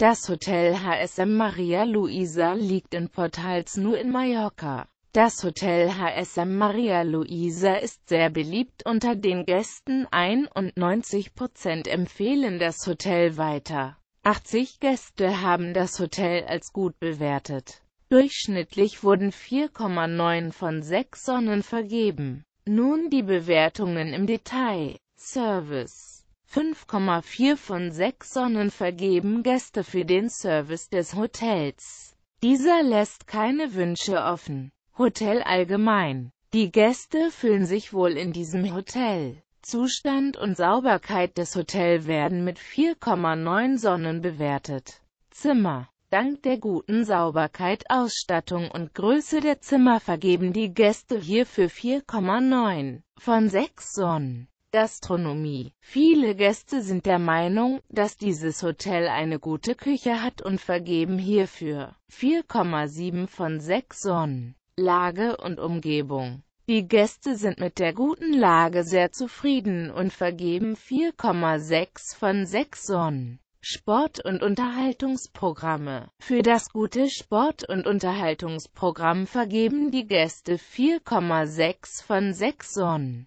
Das Hotel HSM Maria Luisa liegt in Portalsnu in Mallorca. Das Hotel HSM Maria Luisa ist sehr beliebt unter den Gästen, 91% empfehlen das Hotel weiter. 80 Gäste haben das Hotel als gut bewertet. Durchschnittlich wurden 4,9 von 6 Sonnen vergeben. Nun die Bewertungen im Detail. Service 5,4 von 6 Sonnen vergeben Gäste für den Service des Hotels. Dieser lässt keine Wünsche offen. Hotel allgemein. Die Gäste fühlen sich wohl in diesem Hotel. Zustand und Sauberkeit des Hotels werden mit 4,9 Sonnen bewertet. Zimmer Dank der guten Sauberkeit, Ausstattung und Größe der Zimmer vergeben die Gäste hierfür 4,9 von 6 Sonnen. Gastronomie. Viele Gäste sind der Meinung, dass dieses Hotel eine gute Küche hat und vergeben hierfür 4,7 von 6 Sonnen. Lage und Umgebung. Die Gäste sind mit der guten Lage sehr zufrieden und vergeben 4,6 von 6 Sonnen. Sport- und Unterhaltungsprogramme. Für das gute Sport- und Unterhaltungsprogramm vergeben die Gäste 4,6 von 6 Sonnen.